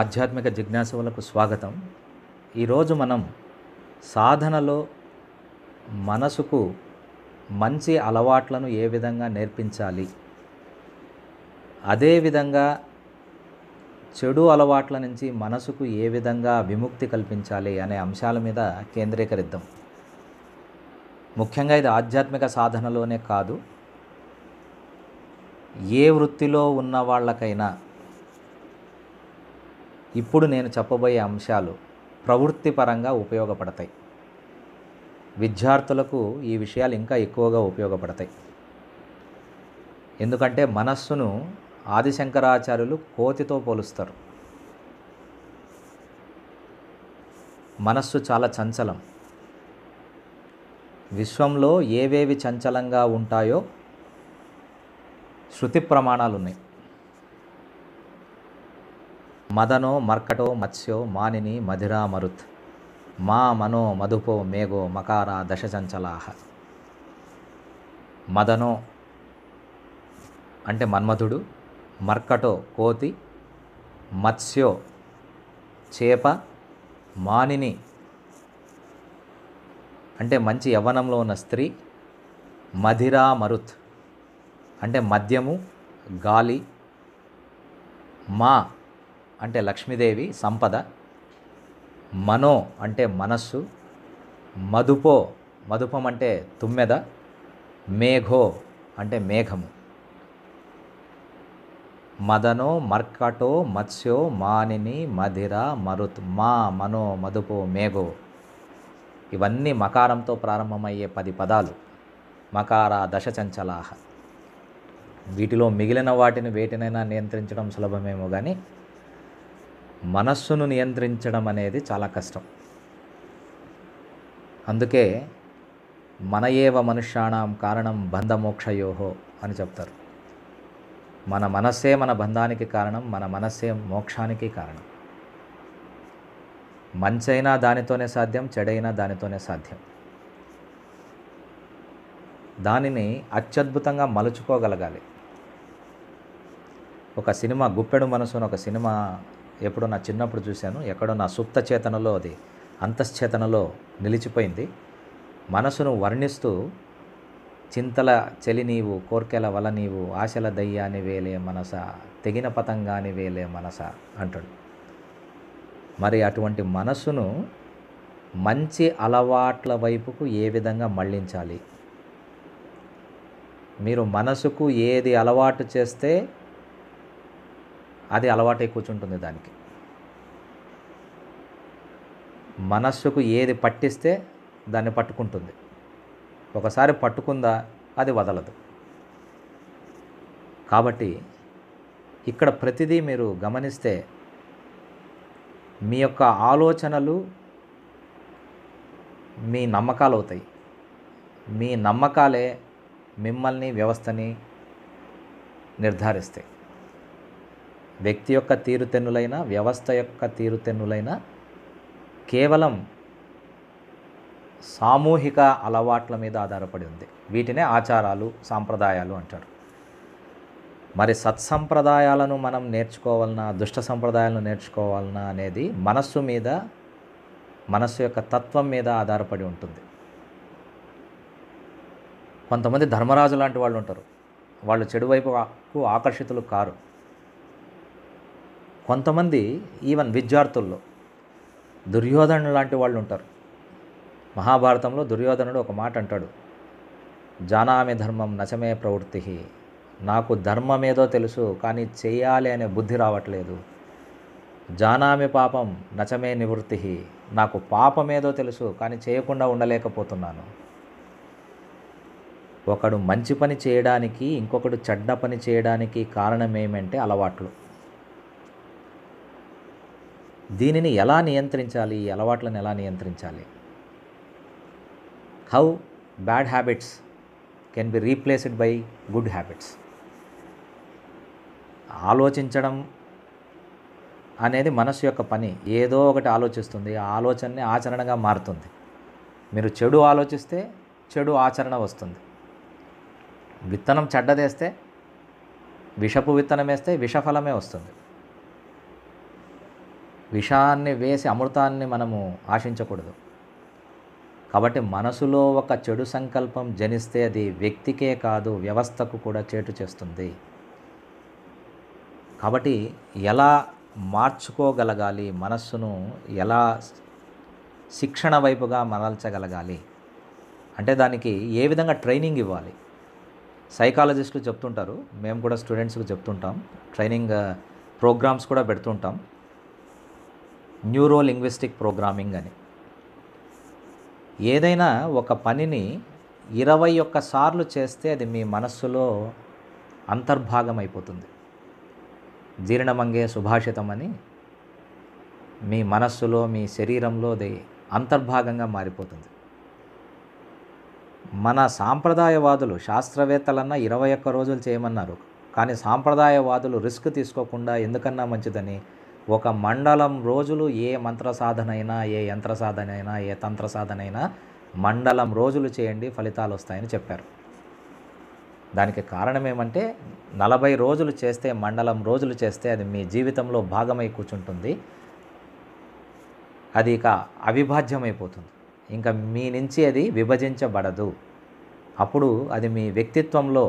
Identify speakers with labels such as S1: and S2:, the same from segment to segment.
S1: ఆధ్యాత్మిక జిజ్ఞాసవులకు స్వాగతం ఈరోజు మనం సాధనలో మనసుకు మంచి అలవాట్లను ఏ విధంగా నేర్పించాలి అదేవిధంగా చెడు అలవాట్ల నుంచి మనసుకు ఏ విధంగా విముక్తి కల్పించాలి అనే అంశాల మీద కేంద్రీకరిద్దాం ముఖ్యంగా ఇది ఆధ్యాత్మిక సాధనలోనే కాదు ఏ వృత్తిలో ఉన్న వాళ్ళకైనా ఇప్పుడు నేను చెప్పబోయే అంశాలు ప్రవృత్తిపరంగా ఉపయోగపడతాయి విద్యార్థులకు ఈ విషయాలు ఇంకా ఎక్కువగా ఉపయోగపడతాయి ఎందుకంటే మనస్సును ఆదిశంకరాచార్యులు కోతితో పోలుస్తారు మనస్సు చాలా చంచలం విశ్వంలో ఏవేవి చంచలంగా ఉంటాయో శృతి ప్రమాణాలు ఉన్నాయి మదనో మర్కటో మత్స్యో మానిని మధిరా మరుత్ మా మనో మధుపో మేఘో మకార దశచంచలాహ మదనో అంటే మన్మధుడు మర్కటో కోతి మత్స్యో చేప మానిని అంటే మంచి యవ్వనంలో ఉన్న స్త్రీ మధిరా మరుత్ అంటే మద్యము గాలి మా అంటే లక్ష్మీదేవి సంపద మనో అంటే మనస్సు మధుపో మధుపం అంటే తుమ్మెద మేఘో అంటే మేఘము మదనో మర్కటో మత్స్యో మానిని మధిర మరుత్ మా మనో మధుపో మేఘో ఇవన్నీ మకారంతో ప్రారంభమయ్యే పది పదాలు మకార దశచంచలాహ వీటిలో మిగిలిన వాటిని వేటినైనా నియంత్రించడం సులభమేమో కానీ మనస్సును నియంత్రించడం అనేది చాలా కష్టం అందుకే మన ఏవ మనుష్యాణం కారణం బంధమోక్షయోహో అని చెప్తారు మన మనస్సే మన బంధానికి కారణం మన మనస్సే మోక్షానికి కారణం మంచైనా దానితోనే సాధ్యం చెడైనా దానితోనే సాధ్యం దానిని అత్యద్భుతంగా మలుచుకోగలగాలి ఒక సినిమా గుప్పెడు మనసును ఒక సినిమా ఎప్పుడో నా చిన్నప్పుడు చూశాను ఎక్కడో నా సుప్త చేతనలో అది అంతశ్చేతనలో నిలిచిపోయింది మనసును వర్ణిస్తూ చింతల చెలి నీవు కోర్కెల వల నీవు ఆశల దయ్యాన్ని వేలే మనస తెగిన పతంగాని వేలే మనస అంటాడు మరి అటువంటి మనసును మంచి అలవాట్ల వైపుకు ఏ విధంగా మళ్ళించాలి మీరు మనసుకు ఏది అలవాటు చేస్తే అది అలవాటై కూర్చుంటుంది దానికి మనస్సుకు ఏది పట్టిస్తే దాన్ని పట్టుకుంటుంది ఒకసారి పట్టుకుందా అది వదలదు కాబట్టి ఇక్కడ ప్రతిదీ మీరు గమనిస్తే మీ యొక్క ఆలోచనలు మీ నమ్మకాలు అవుతాయి మీ నమ్మకాలే మిమ్మల్ని వ్యవస్థని నిర్ధారిస్తాయి వ్యక్తి యొక్క తీరుతెన్నులైన వ్యవస్థ యొక్క తీరుతెన్నులైన కేవలం సామూహిక అలవాట్ల మీద ఆధారపడి ఉంది వీటినే ఆచారాలు సాంప్రదాయాలు అంటారు మరి సత్సంప్రదాయాలను మనం నేర్చుకోవాలన్నా దుష్ట సంప్రదాయాలను నేర్చుకోవాలన్నా అనేది మనస్సు మీద మనస్సు యొక్క తత్వం మీద ఆధారపడి ఉంటుంది కొంతమంది ధర్మరాజు లాంటి వాళ్ళు ఉంటారు వాళ్ళు చెడువైపు ఆకర్షితులు కారు కొంతమంది ఈవెన్ విద్యార్థుల్లో దుర్యోధను లాంటి వాళ్ళు ఉంటారు మహాభారతంలో దుర్యోధనుడు ఒక మాట అంటాడు జానామి ధర్మం నచమే ప్రవృత్తి నాకు ధర్మం ఏదో తెలుసు కానీ చేయాలి అనే బుద్ధి రావట్లేదు జానామి పాపం నచమే నివృత్తి నాకు పాపమేదో తెలుసు కానీ చేయకుండా ఉండలేకపోతున్నాను ఒకడు మంచి పని చేయడానికి ఇంకొకడు చెడ్డ పని చేయడానికి కారణం ఏమంటే అలవాట్లు దీనిని ఎలా నియంత్రించాలి ఈ అలవాట్లను ఎలా నియంత్రించాలి how bad habits can be replaced by good habits ఆలోచించడం అనేది మనసు యొక్క పని ఏదో ఒకటి ఆలోచిస్తుంది ఆ ఆలోచనని ఆచరణగా మారుతుంది మీరు చెడు ఆలోచిస్తే చెడు ఆచరణ వస్తుంది విత్తనం చెడ్డదేస్తే విషపు విత్తనం వేస్తే విషఫలమే వస్తుంది విషాన్ని వేసి అమృతాన్ని మనము ఆశించకూడదు కాబట్టి మనసులో ఒక చెడు సంకల్పం జనిస్తే అది వ్యక్తికే కాదు వ్యవస్థకు కూడా చేటు చేస్తుంది కాబట్టి ఎలా మార్చుకోగలగాలి మనస్సును ఎలా శిక్షణ వైపుగా మరల్చగలగాలి అంటే దానికి ఏ విధంగా ట్రైనింగ్ ఇవ్వాలి సైకాలజిస్టులు చెప్తుంటారు మేము కూడా స్టూడెంట్స్కి చెప్తుంటాం ట్రైనింగ్ ప్రోగ్రామ్స్ కూడా పెడుతుంటాం న్యూరో లింగ్విస్టిక్ ప్రోగ్రామింగ్ అని ఏదైనా ఒక పనిని ఇరవై ఒక్క సార్లు చేస్తే అది మీ మనస్సులో అంతర్భాగం అయిపోతుంది జీర్ణమంగే సుభాషితం అని మీ మనస్సులో మీ శరీరంలో అది అంతర్భాగంగా మారిపోతుంది మన సాంప్రదాయవాదులు శాస్త్రవేత్తలన్నా ఇరవై ఒక్క రోజులు చేయమన్నారు కానీ సాంప్రదాయవాదులు రిస్క్ తీసుకోకుండా ఎందుకన్నా మంచిదని ఒక మండలం రోజులు ఏ మంత్ర సాధన అయినా ఏ యంత్ర అయినా ఏ తంత్ర సాధన అయినా మండలం రోజులు చేయండి ఫలితాలు వస్తాయని చెప్పారు దానికి కారణం ఏమంటే నలభై రోజులు చేస్తే మండలం రోజులు చేస్తే అది మీ జీవితంలో భాగమై కూర్చుంటుంది అది ఇక అవిభాజ్యమైపోతుంది ఇంకా మీ నుంచి అది విభజించబడదు అప్పుడు అది మీ వ్యక్తిత్వంలో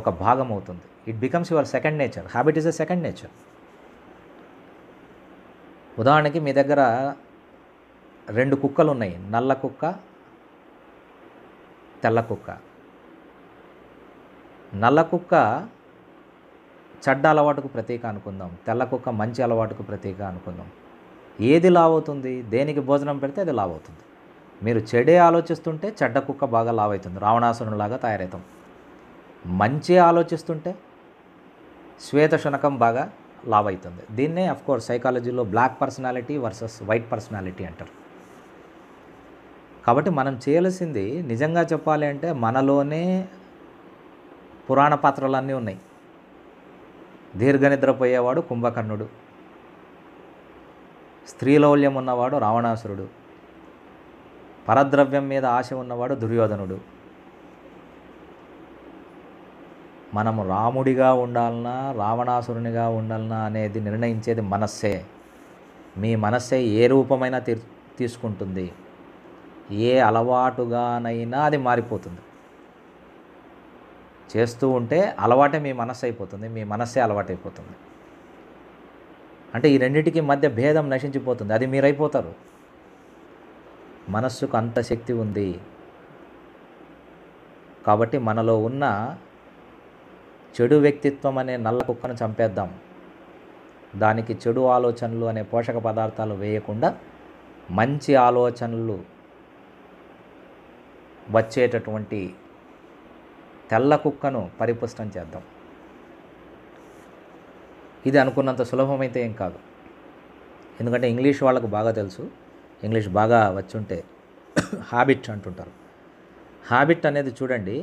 S1: ఒక భాగం అవుతుంది it becomes your second nature habit is a second nature ఉదాహరణకి మీ దగ్గర రెండు కుక్కలు ఉన్నాయి నల్ల కుక్క తెల్ల కుక్క నల్ల కుక్క చెడ్డ అలవాటుకు ప్రతీక అనుకుందాం తెల్ల కుక్క మంచి అలవాటుకు ప్రతీక అనుకుందాం ఏది లావవుతుంది దేనికి భోజనం పెడితే అది లావవుతుంది మీరు చెడే ఆలోచిస్తుంటే చెడ్డ కుక్క బాగా లావవుతుంది రావణాసురులాగా తయారవుతాం మంచి ఆలోచిస్తుంటే శ్వేత శునకం బాగా లావ్ అవుతుంది దీన్నే కోర్స్ సైకాలజీలో black personality versus white personality అంటారు కాబట్టి మనం చేయాల్సింది నిజంగా చెప్పాలి అంటే మనలోనే పురాణ పాత్రలన్నీ ఉన్నాయి దీర్ఘ నిద్రపోయేవాడు కుంభకర్ణుడు స్త్రీలౌల్యం ఉన్నవాడు రావణాసురుడు పరద్రవ్యం మీద ఆశ ఉన్నవాడు దుర్యోధనుడు మనం రాముడిగా ఉండాలన్నా రావణాసురునిగా ఉండాలన్నా అనేది నిర్ణయించేది మనస్సే మీ మనస్సే ఏ రూపమైనా తీసుకుంటుంది ఏ అలవాటుగానైనా అది మారిపోతుంది చేస్తూ ఉంటే అలవాటే మీ మనస్సు అయిపోతుంది మీ మనస్సే అలవాటైపోతుంది అంటే ఈ రెండింటికి మధ్య భేదం నశించిపోతుంది అది మీరైపోతారు మనస్సుకు అంత శక్తి ఉంది కాబట్టి మనలో ఉన్న చెడు వ్యక్తిత్వం అనే నల్ల కుక్కను చంపేద్దాం దానికి చెడు ఆలోచనలు అనే పోషక పదార్థాలు వేయకుండా మంచి ఆలోచనలు వచ్చేటటువంటి తెల్ల కుక్కను పరిపుష్టం చేద్దాం ఇది అనుకున్నంత సులభమైతే ఏం కాదు ఎందుకంటే ఇంగ్లీష్ వాళ్ళకు బాగా తెలుసు ఇంగ్లీష్ బాగా వచ్చుంటే హ్యాబిట్ అంటుంటారు హ్యాబిట్ అనేది చూడండి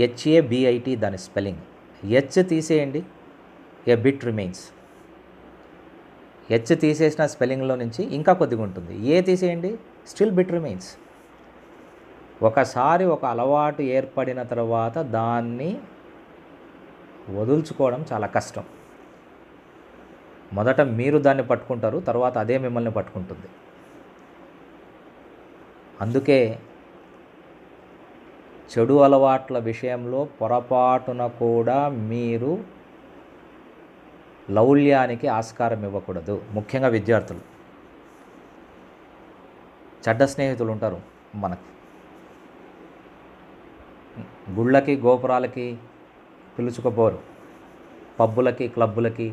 S1: హెచ్ఏబిఐటి దాని స్పెల్లింగ్ హెచ్ తీసేయండి ఏ బిట్ రిమైన్స్ హెచ్ తీసేసిన స్పెల్లింగ్లో నుంచి ఇంకా కొద్దిగా ఉంటుంది ఏ తీసేయండి స్టిల్ బిట్ రిమైన్స్ ఒకసారి ఒక అలవాటు ఏర్పడిన తర్వాత దాన్ని వదుల్చుకోవడం చాలా కష్టం మొదట మీరు దాన్ని పట్టుకుంటారు తర్వాత అదే మిమ్మల్ని పట్టుకుంటుంది అందుకే చెడు అలవాట్ల విషయంలో పొరపాటున కూడా మీరు లౌల్యానికి ఆస్కారం ఇవ్వకూడదు ముఖ్యంగా విద్యార్థులు చెడ్డ స్నేహితులు ఉంటారు మనకి గుళ్ళకి గోపురాలకి పిలుచుకుపోరు పబ్బులకి క్లబ్బులకి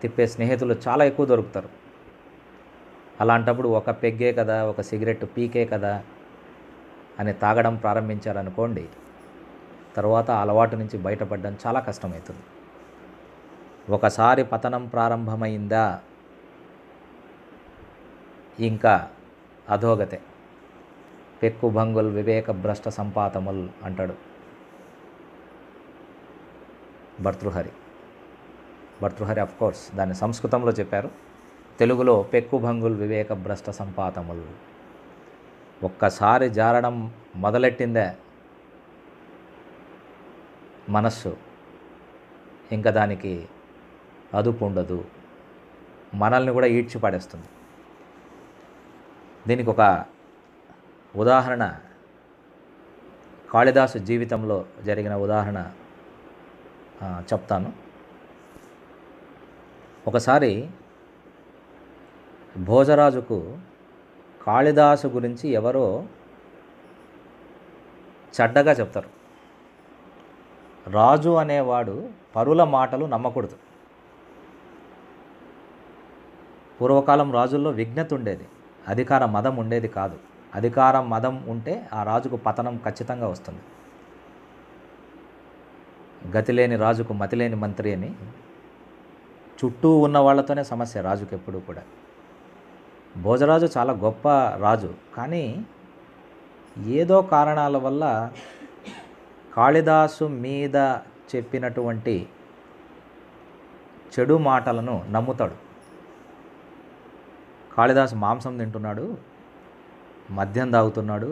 S1: తిప్పే స్నేహితులు చాలా ఎక్కువ దొరుకుతారు అలాంటప్పుడు ఒక పెగ్గే కదా ఒక సిగరెట్ పీకే కదా అని తాగడం ప్రారంభించారనుకోండి తర్వాత అలవాటు నుంచి బయటపడడం చాలా కష్టమవుతుంది ఒకసారి పతనం ప్రారంభమైందా ఇంకా అధోగతే పెక్కు భంగుల్ వివేక భ్రష్ట సంపాతముల్ అంటాడు భర్తృహరి భర్తృహరి అఫ్ కోర్స్ దాన్ని సంస్కృతంలో చెప్పారు తెలుగులో పెక్కు భంగుల్ వివేక భ్రష్ట సంపాతముల్ ఒక్కసారి జారడం మొదలెట్టిందే మనస్సు ఇంకా దానికి అదుపు ఉండదు మనల్ని కూడా ఈడ్చి పడేస్తుంది దీనికి ఒక ఉదాహరణ కాళిదాసు జీవితంలో జరిగిన ఉదాహరణ చెప్తాను ఒకసారి భోజరాజుకు కాళిదాసు గురించి ఎవరో చెడ్డగా చెప్తారు రాజు అనేవాడు పరుల మాటలు నమ్మకూడదు పూర్వకాలం రాజుల్లో విఘ్నత ఉండేది అధికార మదం ఉండేది కాదు అధికారం మదం ఉంటే ఆ రాజుకు పతనం ఖచ్చితంగా వస్తుంది గతిలేని రాజుకు మతిలేని మంత్రి అని చుట్టూ ఉన్న వాళ్ళతోనే సమస్య రాజుకు ఎప్పుడూ కూడా భోజరాజు చాలా గొప్ప రాజు కానీ ఏదో కారణాల వల్ల కాళిదాసు మీద చెప్పినటువంటి చెడు మాటలను నమ్ముతాడు కాళిదాసు మాంసం తింటున్నాడు మద్యం తాగుతున్నాడు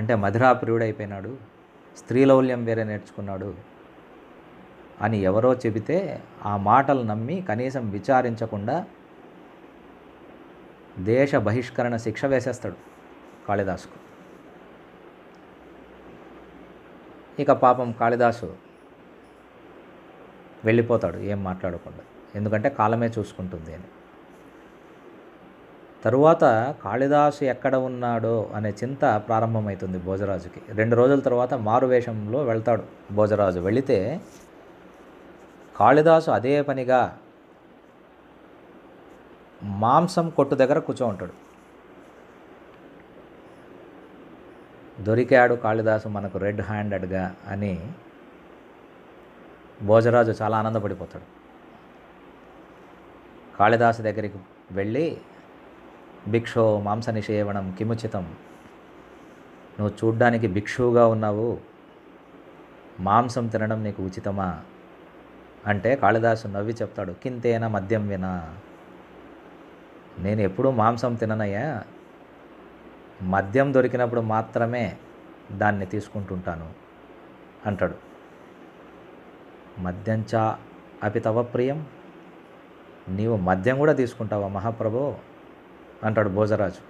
S1: అంటే మధిరాప్రియుడైపోయినాడు స్త్రీలౌల్యం వేరే నేర్చుకున్నాడు అని ఎవరో చెబితే ఆ మాటలు నమ్మి కనీసం విచారించకుండా దేశ బహిష్కరణ శిక్ష వేసేస్తాడు కాళిదాసుకు ఇక పాపం కాళిదాసు వెళ్ళిపోతాడు ఏం మాట్లాడకుండా ఎందుకంటే కాలమే చూసుకుంటుంది అని తరువాత కాళిదాసు ఎక్కడ ఉన్నాడో అనే చింత ప్రారంభమవుతుంది భోజరాజుకి రెండు రోజుల తర్వాత మారువేషంలో వెళ్తాడు భోజరాజు వెళితే కాళిదాసు అదే పనిగా మాంసం కొట్టు దగ్గర కూర్చో ఉంటాడు దొరికాడు కాళిదాసు మనకు రెడ్ హ్యాండెడ్గా అని భోజరాజు చాలా ఆనందపడిపోతాడు కాళిదాసు దగ్గరికి వెళ్ళి భిక్షో మాంస నిషేవనం కిముచితం నువ్వు చూడ్డానికి భిక్షువుగా ఉన్నావు మాంసం తినడం నీకు ఉచితమా అంటే కాళిదాసు నవ్వి చెప్తాడు కింతేన మద్యం వినా నేను ఎప్పుడూ మాంసం తిననయ్యా మద్యం దొరికినప్పుడు మాత్రమే దాన్ని తీసుకుంటుంటాను అంటాడు మద్యం చా అపి తవ ప్రియం నీవు మద్యం కూడా తీసుకుంటావా మహాప్రభు అంటాడు భోజరాజు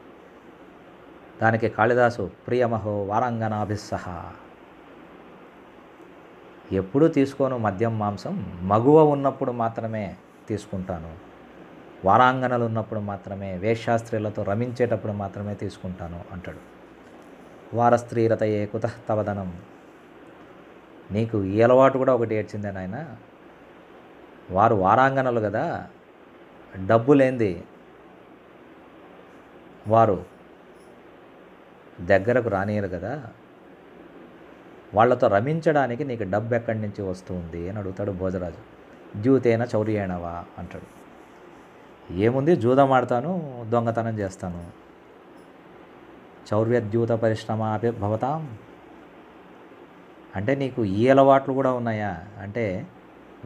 S1: దానికి కాళిదాసు ప్రియమహో వారంగనాభిస్సహ ఎప్పుడూ తీసుకోను మద్యం మాంసం మగువ ఉన్నప్పుడు మాత్రమే తీసుకుంటాను వారాంగణలు ఉన్నప్పుడు మాత్రమే వేషాస్త్రీలతో రమించేటప్పుడు మాత్రమే తీసుకుంటాను అంటాడు వారస్త్రీలత ఏ కుతవధనం నీకు ఈ అలవాటు కూడా ఒకటి ఏడ్చిందే నాయన వారు వారాంగణలు కదా డబ్బు లేనిది వారు దగ్గరకు రానియరు కదా వాళ్లతో రమించడానికి నీకు డబ్బు ఎక్కడి నుంచి వస్తుంది అని అడుగుతాడు భోజరాజు జ్యూతేన చౌర్యేణవా అంటాడు ఏముంది జూదం ఆడతాను దొంగతనం చేస్తాను చౌర్యద్యూత పరిశ్రమ భవతాం అంటే నీకు ఈ అలవాట్లు కూడా ఉన్నాయా అంటే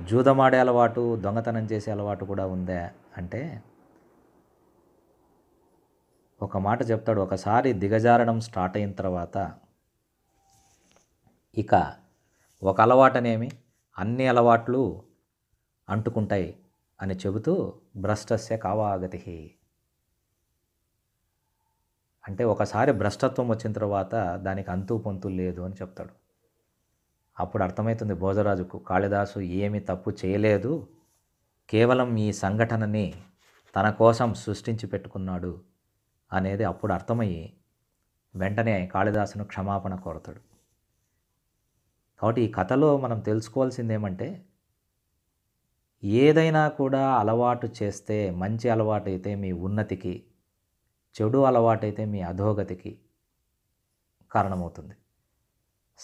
S1: జూదమాడే అలవాటు దొంగతనం చేసే అలవాటు కూడా ఉందా అంటే ఒక మాట చెప్తాడు ఒకసారి దిగజారడం స్టార్ట్ అయిన తర్వాత ఇక ఒక అలవాటనేమి అన్ని అలవాట్లు అంటుకుంటాయి అని చెబుతూ భ్రష్టస్య కావాగతి అంటే ఒకసారి భ్రష్టత్వం వచ్చిన తర్వాత దానికి అంతు పొంతు లేదు అని చెప్తాడు అప్పుడు అర్థమవుతుంది భోజరాజుకు కాళిదాసు ఏమి తప్పు చేయలేదు కేవలం ఈ సంఘటనని తన కోసం సృష్టించి పెట్టుకున్నాడు అనేది అప్పుడు అర్థమయ్యి వెంటనే కాళిదాసును క్షమాపణ కోరతాడు కాబట్టి ఈ కథలో మనం తెలుసుకోవాల్సింది ఏమంటే ఏదైనా కూడా అలవాటు చేస్తే మంచి అలవాటు అయితే మీ ఉన్నతికి చెడు అలవాటైతే మీ అధోగతికి కారణమవుతుంది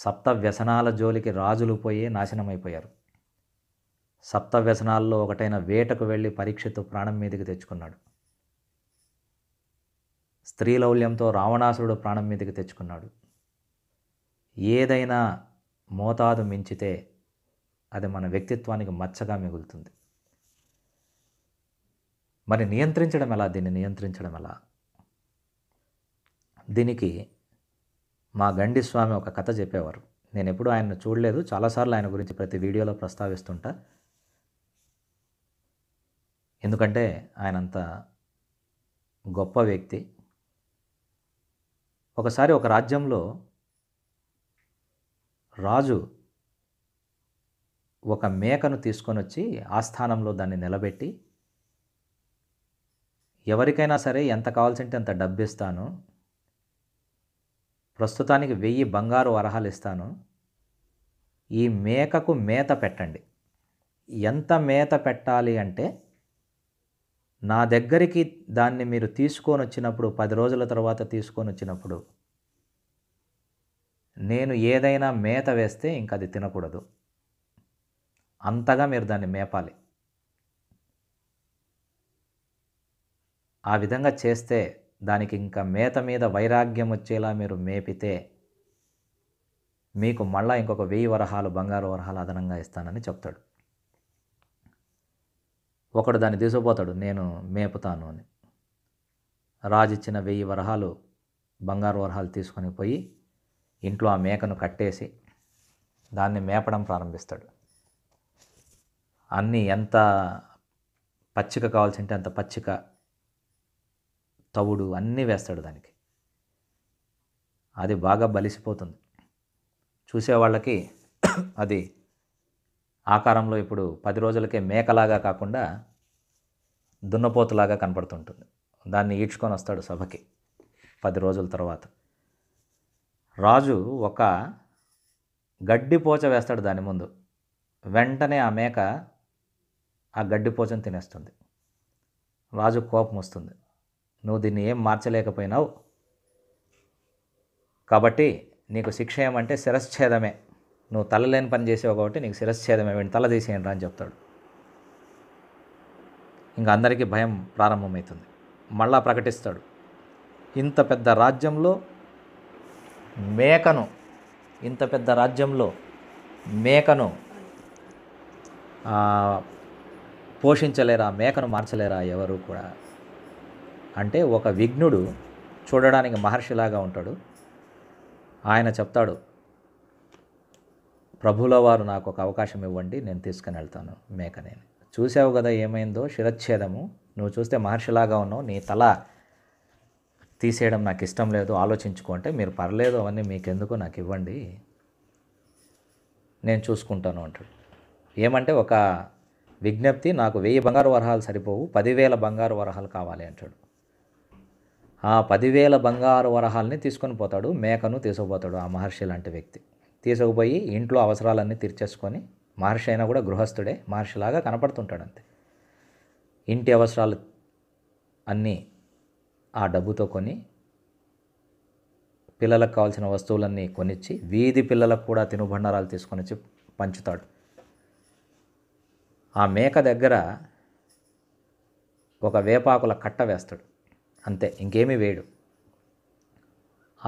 S1: సప్త వ్యసనాల జోలికి రాజులు పోయి నాశనమైపోయారు సప్త వ్యసనాల్లో ఒకటైన వేటకు వెళ్ళి పరీక్షతో ప్రాణం మీదకి తెచ్చుకున్నాడు స్త్రీలౌల్యంతో రావణాసురుడు ప్రాణం మీదకి తెచ్చుకున్నాడు ఏదైనా మోతాదు మించితే అది మన వ్యక్తిత్వానికి మచ్చగా మిగులుతుంది మరి నియంత్రించడం ఎలా దీన్ని నియంత్రించడం ఎలా దీనికి మా గండి స్వామి ఒక కథ చెప్పేవారు నేను ఎప్పుడు ఆయన చూడలేదు చాలాసార్లు ఆయన గురించి ప్రతి వీడియోలో ప్రస్తావిస్తుంటా ఎందుకంటే ఆయన అంత గొప్ప వ్యక్తి ఒకసారి ఒక రాజ్యంలో రాజు ఒక మేకను తీసుకొని వచ్చి ఆస్థానంలో దాన్ని నిలబెట్టి ఎవరికైనా సరే ఎంత కావాల్సింటే అంత డబ్బు ఇస్తాను ప్రస్తుతానికి వెయ్యి బంగారు వరహాలు ఇస్తాను ఈ మేకకు మేత పెట్టండి ఎంత మేత పెట్టాలి అంటే నా దగ్గరికి దాన్ని మీరు తీసుకొని వచ్చినప్పుడు పది రోజుల తర్వాత తీసుకొని వచ్చినప్పుడు నేను ఏదైనా మేత వేస్తే ఇంకా అది తినకూడదు అంతగా మీరు దాన్ని మేపాలి ఆ విధంగా చేస్తే దానికి ఇంకా మేత మీద వైరాగ్యం వచ్చేలా మీరు మేపితే మీకు మళ్ళా ఇంకొక వెయ్యి వరహాలు బంగారు వరహాలు అదనంగా ఇస్తానని చెప్తాడు ఒకడు దాన్ని తీసుకుపోతాడు నేను మేపుతాను అని రాజు ఇచ్చిన వెయ్యి వరహాలు బంగారు వరహాలు తీసుకొని పోయి ఇంట్లో ఆ మేకను కట్టేసి దాన్ని మేపడం ప్రారంభిస్తాడు అన్నీ ఎంత పచ్చిక ఉంటే అంత పచ్చిక తవుడు అన్నీ వేస్తాడు దానికి అది బాగా బలిసిపోతుంది చూసేవాళ్ళకి అది ఆకారంలో ఇప్పుడు పది రోజులకే మేకలాగా కాకుండా దున్నపోతులాగా కనపడుతుంటుంది దాన్ని ఈడ్చుకొని వస్తాడు సభకి పది రోజుల తర్వాత రాజు ఒక గడ్డిపోచ వేస్తాడు దాని ముందు వెంటనే ఆ మేక ఆ గడ్డిపోచను తినేస్తుంది రాజు కోపం వస్తుంది నువ్వు దీన్ని ఏం మార్చలేకపోయినావు కాబట్టి నీకు శిక్ష ఏమంటే శిరశ్ఛేదమే నువ్వు తలలేని పని చేసావు కాబట్టి నీకు శిరశ్ఛేదమే వీడిని తల తీసేయండి అని చెప్తాడు ఇంకా అందరికీ భయం ప్రారంభమవుతుంది మళ్ళా ప్రకటిస్తాడు ఇంత పెద్ద రాజ్యంలో మేకను ఇంత పెద్ద రాజ్యంలో మేకను పోషించలేరా మేకను మార్చలేరా ఎవరు కూడా అంటే ఒక విఘ్నుడు చూడడానికి మహర్షిలాగా ఉంటాడు ఆయన చెప్తాడు ప్రభుల వారు నాకు ఒక అవకాశం ఇవ్వండి నేను తీసుకుని వెళ్తాను మేక నేను చూసావు కదా ఏమైందో శిరచ్ఛేదము నువ్వు చూస్తే మహర్షిలాగా ఉన్నావు నీ తల తీసేయడం నాకు ఇష్టం లేదు ఆలోచించుకుంటే మీరు పర్లేదు అవన్నీ మీకెందుకు నాకు ఇవ్వండి నేను చూసుకుంటాను అంటాడు ఏమంటే ఒక విజ్ఞప్తి నాకు వెయ్యి బంగారు వరహాలు సరిపోవు పదివేల బంగారు వరహాలు కావాలి అంటాడు ఆ పదివేల బంగారు వరహాలని తీసుకొని పోతాడు మేకను తీసుకుపోతాడు ఆ మహర్షి లాంటి వ్యక్తి తీసుకుపోయి ఇంట్లో అవసరాలన్నీ తీర్చేసుకొని మహర్షి అయినా కూడా గృహస్థుడే మహర్షిలాగా కనపడుతుంటాడు అంతే ఇంటి అవసరాలు అన్నీ ఆ డబ్బుతో కొని పిల్లలకు కావాల్సిన వస్తువులన్నీ కొనిచ్చి వీధి పిల్లలకు కూడా తినుబండారాలు తీసుకొని వచ్చి పంచుతాడు ఆ మేక దగ్గర ఒక వేపాకుల కట్ట వేస్తాడు అంతే ఇంకేమీ వేయడు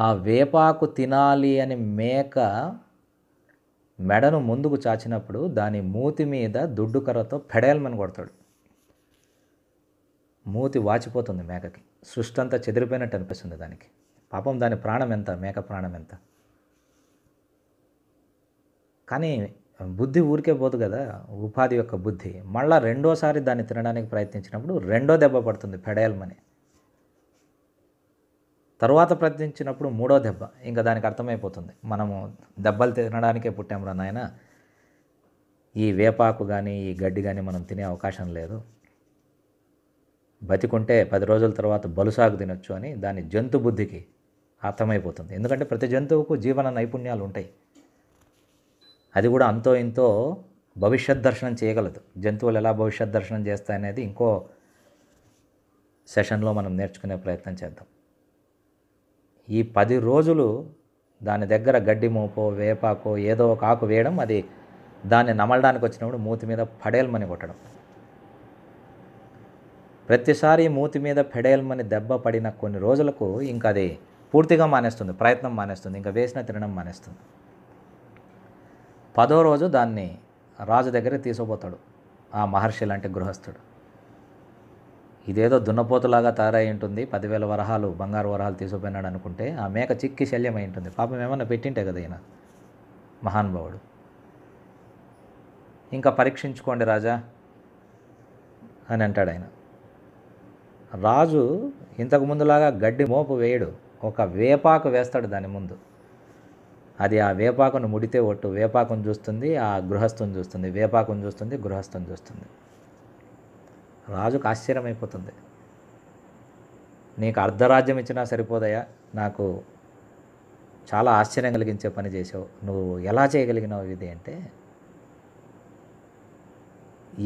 S1: ఆ వేపాకు తినాలి అని మేక మెడను ముందుకు చాచినప్పుడు దాని మూతి మీద దుడ్డు కర్రతో పెడేల్మని కొడతాడు మూతి వాచిపోతుంది మేకకి సృష్టి అంతా చెదిరిపోయినట్టు అనిపిస్తుంది దానికి పాపం దాని ప్రాణం ఎంత మేక ప్రాణం ఎంత కానీ బుద్ధి ఊరికే పోదు కదా ఉపాధి యొక్క బుద్ధి మళ్ళీ రెండోసారి దాన్ని తినడానికి ప్రయత్నించినప్పుడు రెండో దెబ్బ పడుతుంది పెడయల్మని తర్వాత ప్రయత్నించినప్పుడు మూడో దెబ్బ ఇంకా దానికి అర్థమైపోతుంది మనము దెబ్బలు తినడానికే పుట్టాము రా నాయన ఈ వేపాకు కానీ ఈ గడ్డి కానీ మనం తినే అవకాశం లేదు బతికుంటే పది రోజుల తర్వాత బలుసాగు తినొచ్చు అని దాని జంతు బుద్ధికి అర్థమైపోతుంది ఎందుకంటే ప్రతి జంతువుకు జీవన నైపుణ్యాలు ఉంటాయి అది కూడా అంతో ఇంతో భవిష్యత్ దర్శనం చేయగలదు జంతువులు ఎలా భవిష్యత్ దర్శనం చేస్తాయనేది ఇంకో సెషన్లో మనం నేర్చుకునే ప్రయత్నం చేద్దాం ఈ పది రోజులు దాని దగ్గర గడ్డి మోపో వేపాకో ఏదో ఒక ఆకు వేయడం అది దాన్ని నమలడానికి వచ్చినప్పుడు మూతి మీద పడేల్మని కొట్టడం ప్రతిసారి మూతి మీద పెడేల్మని దెబ్బ పడిన కొన్ని రోజులకు ఇంకా అది పూర్తిగా మానేస్తుంది ప్రయత్నం మానేస్తుంది ఇంకా వేసిన తినడం మానేస్తుంది పదో రోజు దాన్ని రాజు దగ్గర తీసుకుపోతాడు ఆ మహర్షి లాంటి గృహస్థుడు ఇదేదో దున్నపోతులాగా తయారై ఉంటుంది పదివేల వరహాలు బంగారు వరహాలు తీసుకుపోయినాడు అనుకుంటే ఆ మేక చిక్కి శల్యమై ఉంటుంది పాపం ఏమన్నా పెట్టింటే కదా ఈయన మహానుభావుడు ఇంకా పరీక్షించుకోండి రాజా అని అంటాడు ఆయన రాజు ఇంతకు ముందులాగా గడ్డి మోపు వేయడు ఒక వేపాకు వేస్తాడు దాని ముందు అది ఆ వేపాకును ముడితే ఒట్టు వేపాకును చూస్తుంది ఆ గృహస్థుని చూస్తుంది వేపాకును చూస్తుంది గృహస్థుని చూస్తుంది రాజుకు ఆశ్చర్యమైపోతుంది నీకు అర్ధరాజ్యం ఇచ్చినా సరిపోదయా నాకు చాలా ఆశ్చర్యం కలిగించే పని చేసావు నువ్వు ఎలా చేయగలిగినావు ఇది అంటే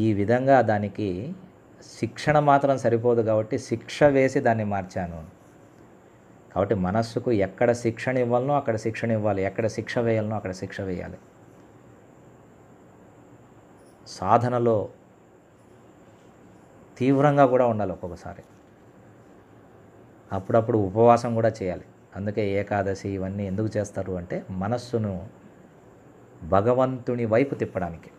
S1: ఈ విధంగా దానికి శిక్షణ మాత్రం సరిపోదు కాబట్టి శిక్ష వేసి దాన్ని మార్చాను కాబట్టి మనస్సుకు ఎక్కడ శిక్షణ ఇవ్వాలనో అక్కడ శిక్షణ ఇవ్వాలి ఎక్కడ శిక్ష వేయాలనో అక్కడ శిక్ష వేయాలి సాధనలో తీవ్రంగా కూడా ఉండాలి ఒక్కొక్కసారి అప్పుడప్పుడు ఉపవాసం కూడా చేయాలి అందుకే ఏకాదశి ఇవన్నీ ఎందుకు చేస్తారు అంటే మనస్సును భగవంతుని వైపు తిప్పడానికి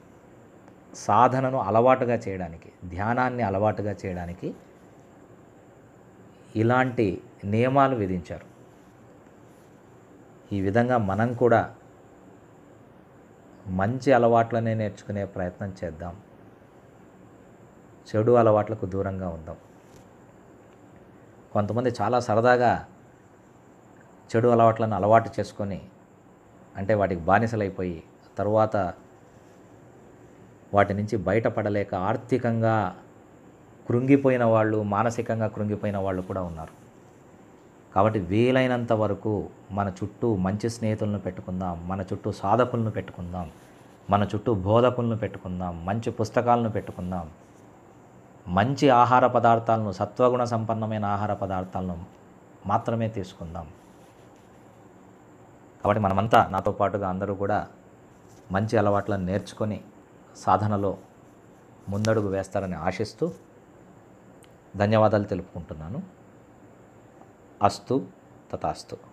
S1: సాధనను అలవాటుగా చేయడానికి ధ్యానాన్ని అలవాటుగా చేయడానికి ఇలాంటి నియమాలు విధించారు ఈ విధంగా మనం కూడా మంచి అలవాట్లనే నేర్చుకునే ప్రయత్నం చేద్దాం చెడు అలవాట్లకు దూరంగా ఉందాం కొంతమంది చాలా సరదాగా చెడు అలవాట్లను అలవాటు చేసుకొని అంటే వాటికి బానిసలైపోయి తరువాత వాటి నుంచి బయటపడలేక ఆర్థికంగా కృంగిపోయిన వాళ్ళు మానసికంగా కృంగిపోయిన వాళ్ళు కూడా ఉన్నారు కాబట్టి వీలైనంత వరకు మన చుట్టూ మంచి స్నేహితులను పెట్టుకుందాం మన చుట్టూ సాధకులను పెట్టుకుందాం మన చుట్టూ బోధకులను పెట్టుకుందాం మంచి పుస్తకాలను పెట్టుకుందాం మంచి ఆహార పదార్థాలను సత్వగుణ సంపన్నమైన ఆహార పదార్థాలను మాత్రమే తీసుకుందాం కాబట్టి మనమంతా నాతో పాటుగా అందరూ కూడా మంచి అలవాట్లను నేర్చుకొని సాధనలో ముందడుగు వేస్తారని ఆశిస్తూ ధన్యవాదాలు తెలుపుకుంటున్నాను అస్తు తథాస్తు